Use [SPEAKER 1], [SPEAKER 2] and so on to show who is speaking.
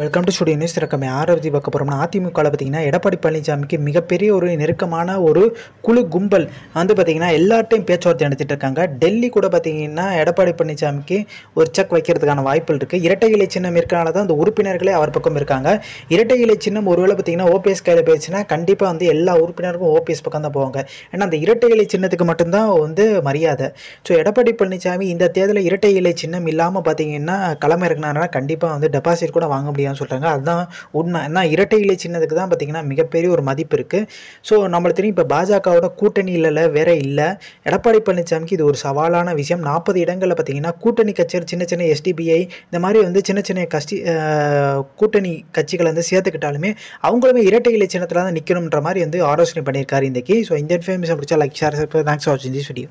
[SPEAKER 1] welcome to studio news திறக்கம் யாரை பற்றி பார்க்க போகிறோம்னா அதிமுகவில் பார்த்தீங்கன்னா எடப்பாடி பழனிசாமிக்கு மிகப்பெரிய ஒரு நெருக்கமான ஒரு குழு கும்பல் வந்து பார்த்தீங்கன்னா எல்லார்ட்டையும் பேச்சுவார்த்தை நடத்திட்டு இருக்காங்க டெல்லி கூட பார்த்திங்கன்னா எடப்பாடி பழனிசாமிக்கு ஒரு செக் வைக்கிறதுக்கான வாய்ப்புகள் இருக்குது இரட்டை இலை சின்னம் இருக்கனால தான் அந்த உறுப்பினர்களே அவர் பக்கம் இருக்காங்க இரட்டை இலை சின்னம் ஒருவேளை பார்த்தீங்கன்னா ஓபிஎஸ் கையில் போயிடுச்சுன்னா கண்டிப்பாக வந்து எல்லா உறுப்பினருக்கும் ஓபிஎஸ் பக்கம் தான் போவாங்க ஏன்னா அந்த இரட்டை இலை சின்னத்துக்கு மட்டும்தான் வந்து மரியாதை ஸோ எடப்பாடி பழனிசாமி இந்த தேர்தலில் இரட்டை இலை சின்னம் இல்லாமல் பார்த்தீங்கன்னா களம் கண்டிப்பாக வந்து டெபாசிட் கூட வாங்க முடியாது சொல்கிறாங்க அதுதான் உண்மை என்ன இரட்டை இலை சின்னதுக்கு தான் பார்த்திங்கன்னா மிகப்பெரிய ஒரு மதிப்பு இருக்குது ஸோ நம்மளுக்கு தெரியும் இப்போ பாஜகவோட கூட்டணி இல்லை வேற இல்லை எடப்பாடி பழனிசாமிக்கு இது ஒரு சவாலான விஷயம் நாற்பது இடங்களில் பார்த்திங்கன்னா கூட்டணி கட்சிகள் சின்ன சின்ன எஸ்டிபிஐ இந்த மாதிரி வந்து சின்ன சின்ன கஷ்டி கூட்டணி கட்சிகளை வந்து சேர்த்துக்கிட்டாலுமே அவங்களுமே இரட்டை இலை சின்னத்தில் தான் நிற்கணுன்ற மாதிரி வந்து ஆலோசனை பண்ணியிருக்காரு இன்றைக்கி ஸோ இந்த இன்ஃபர்மேஷன் பிடிச்சா லைக் ஷேர் தேங்க்ஸ் ஃபார் வாட்சிங் திஸ் வீடியோ